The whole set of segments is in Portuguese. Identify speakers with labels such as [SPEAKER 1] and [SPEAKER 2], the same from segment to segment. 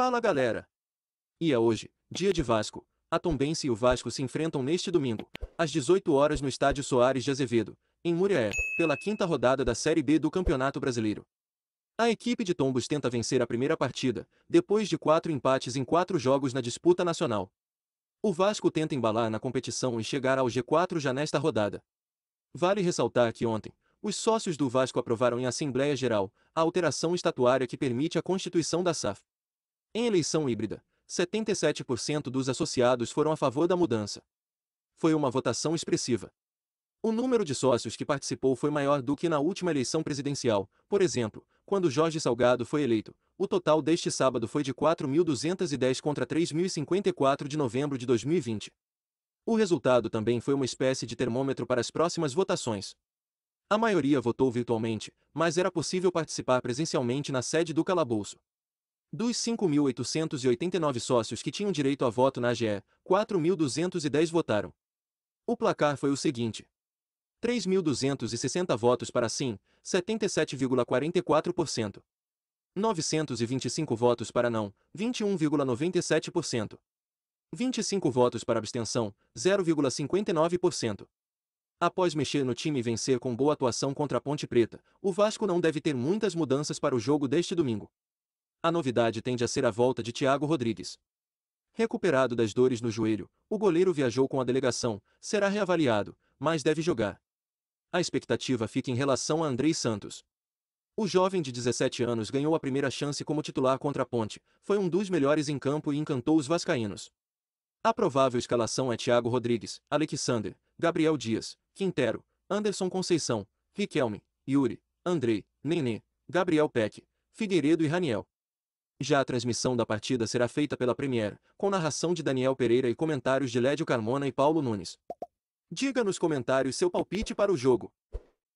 [SPEAKER 1] Fala galera! E é hoje, dia de Vasco. A Tombense e o Vasco se enfrentam neste domingo, às 18 horas no estádio Soares de Azevedo, em Muriaé, pela quinta rodada da Série B do Campeonato Brasileiro. A equipe de Tombos tenta vencer a primeira partida, depois de quatro empates em quatro jogos na disputa nacional. O Vasco tenta embalar na competição e chegar ao G4 já nesta rodada. Vale ressaltar que ontem, os sócios do Vasco aprovaram em Assembleia Geral a alteração estatuária que permite a constituição da SAF. Em eleição híbrida, 77% dos associados foram a favor da mudança. Foi uma votação expressiva. O número de sócios que participou foi maior do que na última eleição presidencial, por exemplo, quando Jorge Salgado foi eleito. O total deste sábado foi de 4.210 contra 3.054 de novembro de 2020. O resultado também foi uma espécie de termômetro para as próximas votações. A maioria votou virtualmente, mas era possível participar presencialmente na sede do calabouço. Dos 5.889 sócios que tinham direito a voto na AGE, 4.210 votaram. O placar foi o seguinte: 3.260 votos para sim, 77,44%. 925 votos para não, 21,97%. 25 votos para abstenção, 0,59%. Após mexer no time e vencer com boa atuação contra a Ponte Preta, o Vasco não deve ter muitas mudanças para o jogo deste domingo. A novidade tende a ser a volta de Thiago Rodrigues. Recuperado das dores no joelho, o goleiro viajou com a delegação, será reavaliado, mas deve jogar. A expectativa fica em relação a Andrei Santos. O jovem de 17 anos ganhou a primeira chance como titular contra a Ponte, foi um dos melhores em campo e encantou os vascaínos. A provável escalação é Thiago Rodrigues, Alexander, Gabriel Dias, Quintero, Anderson Conceição, Riquelme, Yuri, Andrei, Nenê, Gabriel Peck, Figueiredo e Raniel. Já a transmissão da partida será feita pela Premier, com narração de Daniel Pereira e comentários de Lédio Carmona e Paulo Nunes. Diga nos comentários seu palpite para o jogo.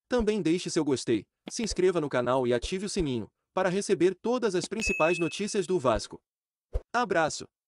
[SPEAKER 1] Também deixe seu gostei, se inscreva no canal e ative o sininho, para receber todas as principais notícias do Vasco. Abraço!